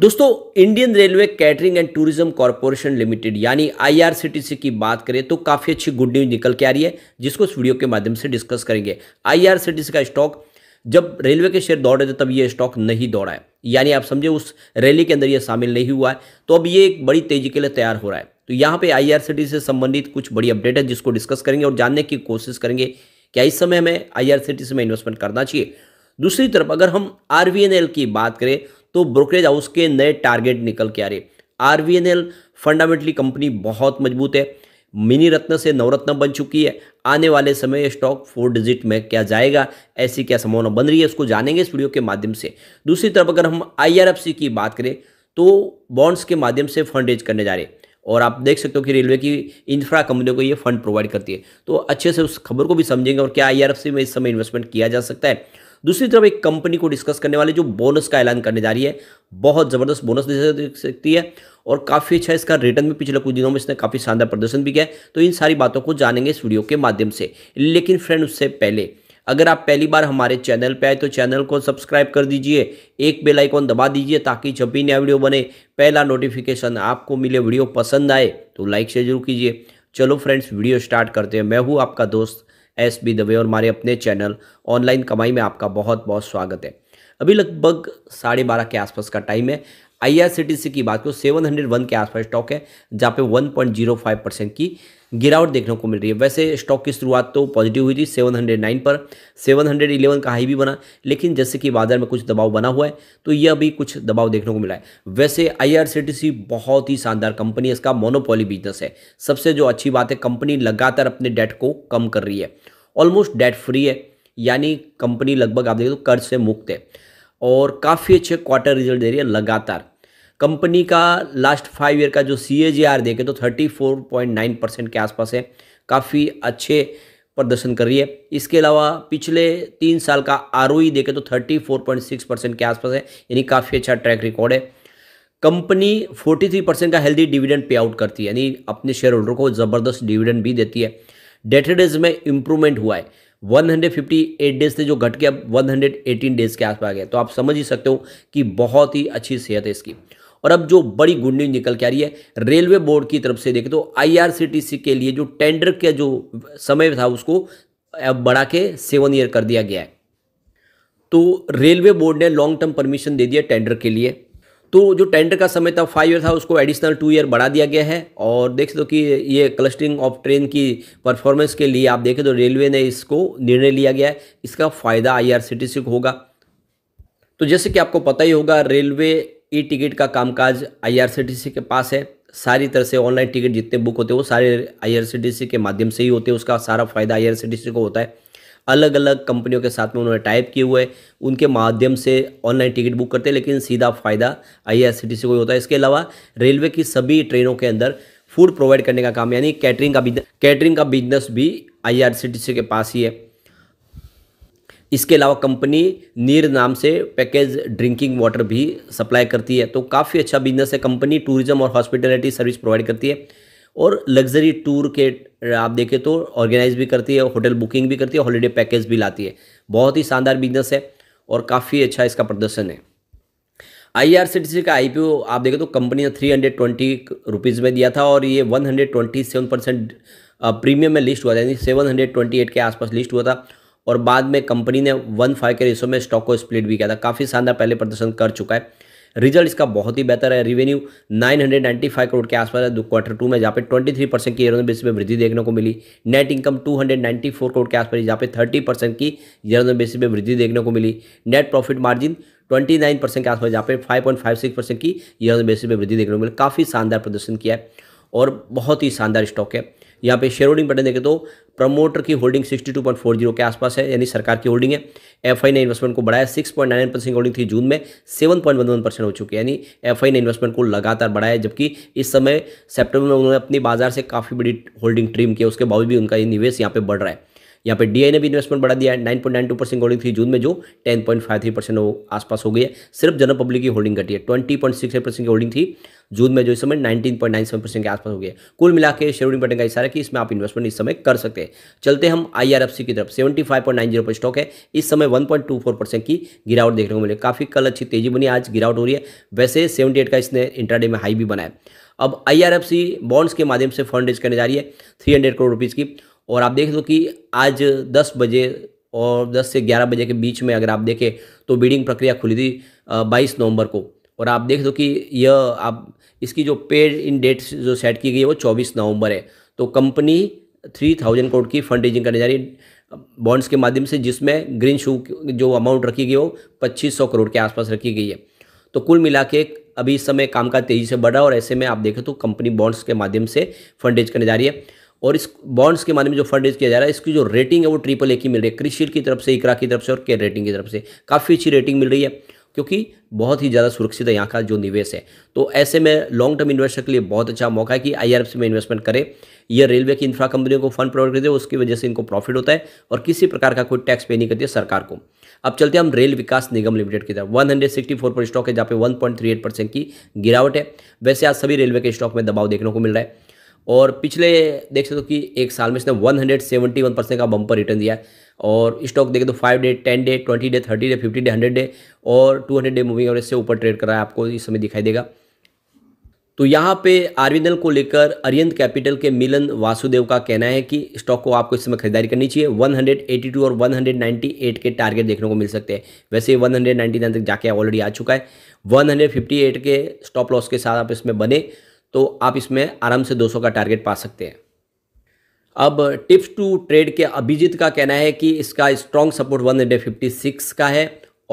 दोस्तों Indian railway catering and tourism corporation limited यानी IRCTC की बात करें तो काफ़ी अच्छी गुड न्यूज निकल के आ रही है जिसको इस वीडियो के माध्यम से डिस्कस करेंगे आईआरसीटीसी का स्टॉक जब रेलवे के शेयर दौड़ रहे थे तब ये स्टॉक नहीं दौड़ा है यानी आप समझे उस रैली के अंदर ये शामिल नहीं हुआ है तो अब ये एक बड़ी तेजी के लिए तैयार हो रहा है तो यहाँ पे आई से संबंधित कुछ बड़ी अपडेट है जिसको डिस्कस करेंगे और जानने की कोशिश करेंगे क्या इस समय हमें आईआरसीटीसी में इन्वेस्टमेंट करना चाहिए दूसरी तरफ अगर हम आर की बात करें तो ब्रोकरेज हाउस के नए टारगेट निकल के आ रहे आर फंडामेंटली कंपनी बहुत मजबूत है मिनी रत्न से नवरत्न बन चुकी है आने वाले समय स्टॉक फोर डिजिट में क्या जाएगा ऐसी क्या संभावना बन रही है उसको जानेंगे इस वीडियो के माध्यम से दूसरी तरफ अगर हम आई की बात करें तो बॉन्ड्स के माध्यम से फंड रेज करने जा रहे हैं और आप देख सकते हो कि रेलवे की इंफ्रा कंपनियों को ये फंड प्रोवाइड करती है तो अच्छे से उस खबर को भी समझेंगे और क्या आई में इस समय इन्वेस्टमेंट किया जा सकता है दूसरी तरफ एक कंपनी को डिस्कस करने वाले जो बोनस का ऐलान करने जा रही है बहुत ज़बरदस्त बोनस दे सकती है और काफ़ी अच्छा इसका रिटर्न भी पिछले कुछ दिनों में इसने काफ़ी शानदार प्रदर्शन भी किया तो इन सारी बातों को जानेंगे इस वीडियो के माध्यम से लेकिन फ्रेंड उससे पहले अगर आप पहली बार हमारे चैनल पे आए तो चैनल को सब्सक्राइब कर दीजिए एक बेल आइकॉन दबा दीजिए ताकि जब भी नया वीडियो बने पहला नोटिफिकेशन आपको मिले वीडियो पसंद आए तो लाइक शेयर जरूर कीजिए चलो फ्रेंड्स वीडियो स्टार्ट करते हैं मैं हूँ आपका दोस्त एस बी दवे और हमारे अपने चैनल ऑनलाइन कमाई में आपका बहुत बहुत स्वागत है अभी लगभग साढ़े बारह के आसपास का टाइम है आईआरसीटीसी की बात करो सेवन हंड्रेड वन के आसपास स्टॉक है जहाँ पे फाइव परसेंट की गिरावट देखने को मिल रही है वैसे स्टॉक की शुरुआत तो पॉजिटिव हुई थी सेवन हंड्रेड नाइन पर सेवन हंड्रेड इलेवन का हाई भी बना लेकिन जैसे कि बाजार में कुछ दबाव बना हुआ है तो यह भी कुछ दबाव देखने को मिला है वैसे आईआरसीटीसी बहुत ही शानदार कंपनी है इसका मोनोपोली बिजनेस है सबसे जो अच्छी बात है कंपनी लगातार अपने डेट को कम कर रही है ऑलमोस्ट डेट फ्री है यानी कंपनी लगभग आप देखो तो कर्ज से मुक्त है और काफ़ी अच्छे क्वार्टर रिजल्ट दे रही है लगातार कंपनी का लास्ट फाइव ईयर का जो सी ए जी आर देखें तो thirty four point nine percent के आसपास है काफ़ी अच्छे प्रदर्शन कर रही है इसके अलावा पिछले तीन साल का आर ओ e देखें तो thirty four point six percent के आसपास है यानी काफ़ी अच्छा ट्रैक रिकॉर्ड है कंपनी फोर्टी थ्री परसेंट का हेल्दी डिविडेंड पे आउट करती है यानी अपने शेयर होल्डर को ज़बरदस्त डिविडेंड भी देती है डेटेडेज में इम्प्रूवमेंट हुआ है 158 डेज से जो घट के अब 118 डेज के आसपास आ गया तो आप समझ ही सकते हो कि बहुत ही अच्छी सेहत है इसकी और अब जो बड़ी गुड न्यूज निकल के आ रही है रेलवे बोर्ड की तरफ से देखें तो आईआरसीटीसी के लिए जो टेंडर का जो समय था उसको अब बढ़ा के सेवन ईयर कर दिया गया है तो रेलवे बोर्ड ने लॉन्ग टर्म परमिशन दे दिया टेंडर के लिए तो जो टेंडर का समय था फाइव ईयर था उसको एडिशनल टू ईयर बढ़ा दिया गया है और देख सकते हो कि ये क्लस्टरिंग ऑफ ट्रेन की परफॉर्मेंस के लिए आप देखें तो रेलवे ने इसको निर्णय लिया गया है इसका फ़ायदा आईआरसीटीसी को होगा तो जैसे कि आपको पता ही होगा रेलवे ई टिकट का कामकाज आईआरसीटीसी के पास है सारी तरह से ऑनलाइन टिकट जितने बुक होते हैं वो सारे आईआरसीटीसी के माध्यम से ही होते हैं उसका सारा फ़ायदा आईआरसीटीसी को होता है अलग अलग कंपनियों के साथ में उन्होंने टाइप किए हुए उनके माध्यम से ऑनलाइन टिकट बुक करते हैं लेकिन सीधा फ़ायदा आईआरसीटीसी को ही होता है इसके अलावा रेलवे की सभी ट्रेनों के अंदर फूड प्रोवाइड करने का काम यानी कैटरिंग का बिजनेस कैटरिंग का बिजनेस भी आईआरसीटीसी के पास ही है इसके अलावा कंपनी नीर नाम से पैकेज ड्रिंकिंग वाटर भी सप्लाई करती है तो काफ़ी अच्छा बिजनेस है कंपनी टूरिज्म और हॉस्पिटलिटी सर्विस प्रोवाइड करती है और लग्जरी टूर के आप देखें तो ऑर्गेनाइज भी करती है होटल बुकिंग भी करती है हॉलीडे पैकेज भी लाती है बहुत ही शानदार बिजनेस है और काफ़ी अच्छा इसका प्रदर्शन है आई का आई आप देखें तो कंपनी ने थ्री हंड्रेड ट्वेंटी रुपीज़ में दिया था और ये one hundred twenty seven percent premium में लिस्ट हुआ था यानी सेवन हंड्रेड ट्वेंटी एट के आसपास लिस्ट हुआ था और बाद में कंपनी ने वन फाइव के रेशो में स्टॉक को स्प्लिट भी किया था काफ़ी शानदार पहले प्रदर्शन कर चुका है रिजल्ट इसका बहुत ही बेहतर है रेवेन्यू 995 करोड़ के आसपास है क्वार्टर टू में जहाँ पे 23 परसेंट की ईयर ऑन बेसिस वृद्धि देखने को मिली नेट इनकम 294 करोड़ के आसपास जहाँ पे 30 परसेंट की ईयर ऑन बेसिस वृद्धि देखने को मिली नेट प्रॉफिट मार्जिन 29 परसेंट के आसपास जहाँ पे 5.56 परसेंट की ईयर ऑन बेसिस वृद्धि देखने को मिली काफ़ी शानदार प्रदर्शन किया है और बहुत ही शानदार स्टॉक है यहाँ पे शेयर होल्डिंग बटन देखें तो प्रमोटर की होल्डिंग 62.40 के आसपास है यानी सरकार की होल्डिंग है एफ ने इन्वेस्टमेंट को बढ़ाया 6.99 परसेंट होल्डिंग थी जून में 7.11 परसेंट हो चुकी है यानी एफ ने इन्वेस्टमेंट को लगातार बढ़ाया जबकि इस समय सेप्टेम्बर में उन्होंने अपनी बाजार से काफ़ी बड़ी होल्डिंग ट्रीम की उसके बावजूद भी उनका ये निवेश यहाँ पर बढ़ रहा है यहाँ पे डीआई ने भी इन्वेस्टमेंट बढ़ा दिया है nine point nine two percent holding थी जून में जो ten point five three percent आसपास हो गई है सिर्फ जनरल पब्लिक की होल्डिंग घटी है ट्वेंटी पॉइंट सिक्स परसेंट की होल्डिंग थी जून में जो इस समय nineteen point nine seven percent के आसपास हो गया कुल मिला के शेयरोडिंग पैटर्न का इशारा कि इसमें आप इन्वेस्टमेंट इस समय कर सकते हैं चलते हम सी की तरफ seventy five point nine zero पर स्टॉक है इस समय one point two four percent की गिरावट देखने को मिले काफ़ी कल अच्छी तेजी बनी आज गिरावट हो रही है वैसे सेवेंटी एट का इसने इंटरडे में हाई भी बनाया अब सी बॉन्ड्स के माध्यम से फंड रेज करने जा रही है थ्री हंड्रेड करोड़ रुपीज़ की और आप देख लो तो कि आज दस बजे और 10 से 11 बजे के बीच में अगर आप देखें तो बीडिंग प्रक्रिया खुली थी बाईस नवंबर को और आप देख दो तो कि यह आप इसकी जो पेड इन डेट जो सेट की गई है वो 24 नवंबर है तो कंपनी 3000 करोड़ की फंड रेजिंग करने जा रही है बॉन्ड्स के माध्यम से जिसमें ग्रीन शू जो अमाउंट रखी गई वो सौ करोड़ के आसपास रखी गई है तो कुल मिला के अभी इस समय कामकाज तेज़ी से बढ़ रहा है और ऐसे में आप देखें तो कंपनी बॉन्ड्स के माध्यम से फंड करने जा रही है और इस बॉन्ड्स के माध्यम में जो फंड रेज किया जा रहा है इसकी जो रेटिंग है वो ट्रिपल ए की मिल रही है क्रिशियल की तरफ से इकरा की तरफ से और के रेटिंग की तरफ से काफ़ी अच्छी रेटिंग मिल रही है क्योंकि बहुत ही ज़्यादा सुरक्षित है यहाँ का जो निवेश है तो ऐसे में लॉन्ग टर्म इन्वेस्टर के लिए बहुत अच्छा मौका है कि आई में इन्वेस्टमेंट करें यह रेलवे की इंफ्रा कंपनियों को फंड प्रोवाइड करते हैं उसकी वजह से इनको प्रॉफिट होता है और किसी प्रकार का कोई टैक्स पे नहीं करती है सरकार को अब चलते हैं हम रेल विकास निगम लिमिटेड की तरफ 164 पर स्टॉक है जहाँ पे 1.38 परसेंट की गिरावट है वैसे आज सभी रेलवे के स्टॉक में दबाव देखने को मिल रहा है और पिछले देख सकते हो कि एक साल में इसने 171 परसेंट का बम्पर रिटर्न दिया है और स्टॉक देखे तो five day ten day twenty day thirty day fifty day hundred day और टू हंड्रेड डे मूविंग और इससे ऊपर ट्रेड कर रहा है आपको इस समय दिखाई देगा तो यहाँ पे आरविंदल को लेकर अरियंत कैपिटल के मिलन वासुदेव का कहना है कि स्टॉक को आपको इस समय खरीदारी करनी चाहिए 182 और 198 के टारगेट देखने को मिल सकते हैं वैसे 199 तक जाके ऑलरेडी आ चुका है 158 के स्टॉप लॉस के साथ आप इसमें बने तो आप इसमें आराम से 200 का टारगेट पा सकते हैं अब टिप्स टू ट्रेड के अभिजीत का कहना है कि इसका स्ट्रॉन्ग सपोर्ट 156 का है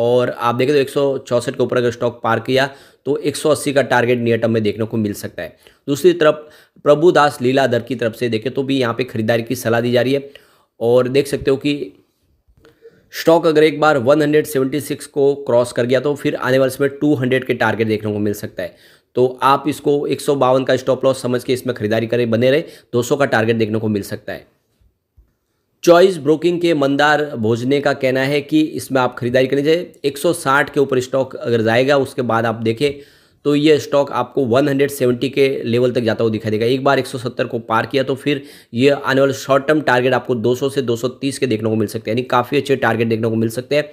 और आप देखें तो एक के ऊपर अगर स्टॉक पार किया तो 180 का टारगेट नियर टर्म में देखने को मिल सकता है दूसरी तरफ प्रभुदास लीलाधर की तरफ से देखें तो भी यहाँ पर खरीदारी की सलाह दी जा रही है और देख सकते हो कि स्टॉक अगर एक बार 176 को क्रॉस कर गया तो फिर आने वाले समय 200 के टारगेट देखने को मिल सकता है तो आप इसको एक का स्टॉप लॉस समझ के इसमें खरीदारी करें बने रहे 200 का टारगेट देखने को मिल सकता है चॉइस ब्रोकिंग के मंदार भोजने का कहना है कि इसमें आप खरीदारी करनी चाहिए 160 के ऊपर स्टॉक अगर जाएगा उसके बाद आप देखें तो ये स्टॉक आपको 170 के लेवल तक जाता हुआ दिखाई देगा एक बार 170 को पार किया तो फिर ये आने वाले शॉर्ट टर्म टारगेट आपको 200 से 230 के देखने को मिल सकते हैं यानी काफ़ी अच्छे टारगेट देखने को मिल सकते हैं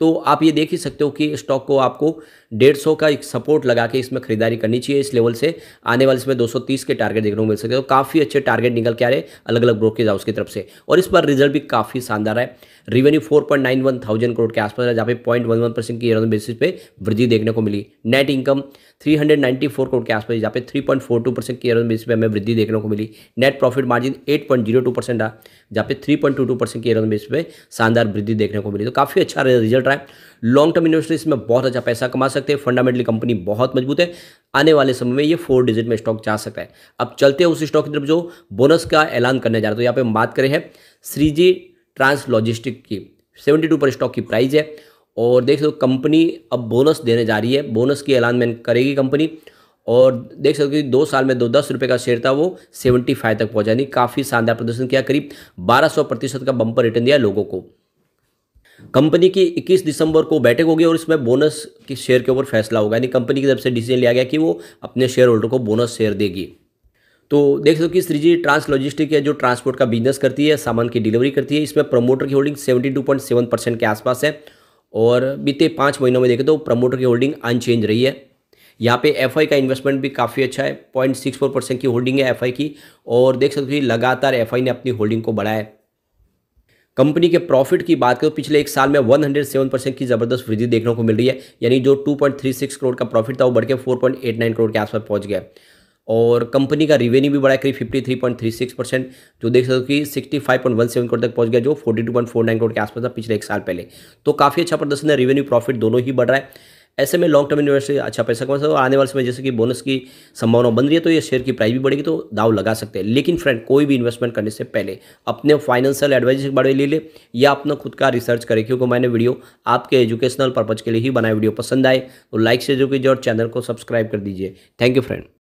तो आप ये देख ही सकते हो कि स्टॉक को आपको डेढ़ सौ का एक सपोर्ट लगा के इसमें खरीदारी करनी चाहिए इस लेवल से आने वाले इसमें 230 के टारगेट देखने को मिल सकते हैं तो काफ़ी अच्छे टारगेट निकल के आ रहे अलग अलग ब्रोकेज हाउस की तरफ से और इस बार रिजल्ट भी काफ़ी शानदार है revenue four point nine one thousand crore के आसपास है जहाँ पे पॉइंट वन वन परसेंट की ईयर बेसिस पे वृद्धि देखने को मिली net income three hundred four crore के आसपास जहाँ पे three point four two percent की ईयर बेसिस पे हमें वृद्धि देखने को मिली net profit margin eight point zero two percent रहा जहाँ पे three point two two percent की ईयर बेसिस पे शानदार वृद्धि देखने को मिली तो काफ़ी अच्छा रिजल्ट रहा है लॉन्ग टर्म इन्वेस्टर्स में बहुत अच्छा पैसा कमा सकते हैं फंडामेंटली कंपनी बहुत मजबूत है आने वाले समय में ये फोर डिजिट में स्टॉक जा सकता है अब चलते हैं उस स्टॉक की तरफ जो बोनस का ऐलान करने जा रहा है तो यहाँ पे हम बात करें हैं श्रीजी ट्रांस लॉजिस्टिक की सेवेंटी पर स्टॉक की प्राइस है और देख सकते हो कंपनी अब बोनस देने जा रही है बोनस की अलाइनमेंट करेगी कंपनी और देख सकते हो कि दो साल में दो दस रुपये का शेयर था वो सेवेंटी फाइव तक पहुँचा नहीं काफ़ी शानदार प्रदर्शन किया करीब बारह सौ प्रतिशत का बम्पर रिटर्न दिया लोगों को कंपनी की 21 दिसंबर को बैठक होगी और इसमें बोनस के शेयर के ऊपर फैसला होगा यानी कंपनी की तरफ से डिसीजन लिया गया कि वो अपने शेयर होल्डर को बोनस शेयर देगी तो देख सकते हो कि श्रीजी ट्रांस लॉजिस्टिक है जो ट्रांसपोर्ट का बिजनेस करती है सामान की डिलीवरी करती है इसमें प्रमोटर की होल्डिंग सेवेंटी परसेंट के आसपास है और बीते पाँच महीनों में देखें तो प्रमोटर की होल्डिंग अनचेंज रही है यहाँ पे एफ का इन्वेस्टमेंट भी काफ़ी अच्छा है पॉइंट सिक्स फोर परसेंट की होल्डिंग है एफ की और देख सकते हो लगातार एफ ने अपनी होल्डिंग को बढ़ाया है कंपनी के प्रॉफिट की बात करें तो पिछले एक साल में 107 परसेंट की जबरदस्त वृद्धि देखने को मिल रही है यानी जो 2.36 करोड़ का प्रॉफिट था वो बढ़ के 4.89 करोड़ के आसपास पहुंच गया और कंपनी का रेवेन्यू भी बढ़ा करीब 53.36 परसेंट जो देख सकते हो कि 65.17 करोड़ तक पहुंच गया जो 42.49 करोड़ के आसपास था पिछले एक साल पहले तो काफ़ी अच्छा प्रदर्शन है रेवेन्यू प्रॉफिट दोनों ही बढ़ रहा है ऐसे में लॉन्ग टर्म इन्वेस्टर अच्छा पैसा कमा सकते हो आने वाले समय जैसे कि बोनस की संभावना बन रही है तो ये शेयर की प्राइस भी बढ़ेगी तो दाव लगा सकते हैं लेकिन फ्रेंड कोई भी इन्वेस्टमेंट करने से पहले अपने फाइनेंशियल एडवाइजर के बारे में ले ले या अपना खुद का रिसर्च करें क्योंकि मैंने वीडियो आपके एजुकेशनल पर्पज़ के लिए ही बनाया वीडियो पसंद आए तो लाइक शेयर जो कीजिए और चैनल को सब्सक्राइब कर दीजिए थैंक यू फ्रेंड